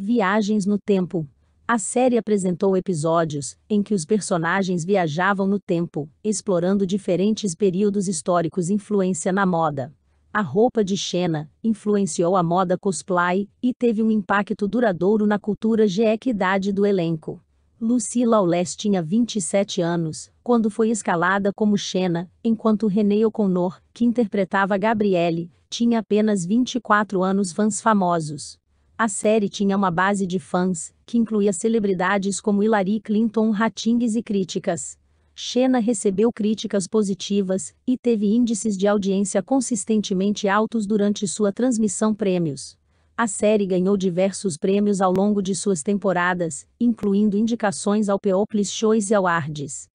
Viagens no Tempo. A série apresentou episódios em que os personagens viajavam no tempo, explorando diferentes períodos históricos influência na moda. A roupa de Xena influenciou a moda cosplay e teve um impacto duradouro na cultura GEC idade do elenco. Lucy Lawless tinha 27 anos quando foi escalada como Xena, enquanto René O'Connor, que interpretava Gabrielle, tinha apenas 24 anos fãs famosos a série tinha uma base de fãs, que incluía celebridades como Hillary Clinton, ratings e críticas. Xena recebeu críticas positivas e teve índices de audiência consistentemente altos durante sua transmissão prêmios. A série ganhou diversos prêmios ao longo de suas temporadas, incluindo indicações ao People's Choice Awards.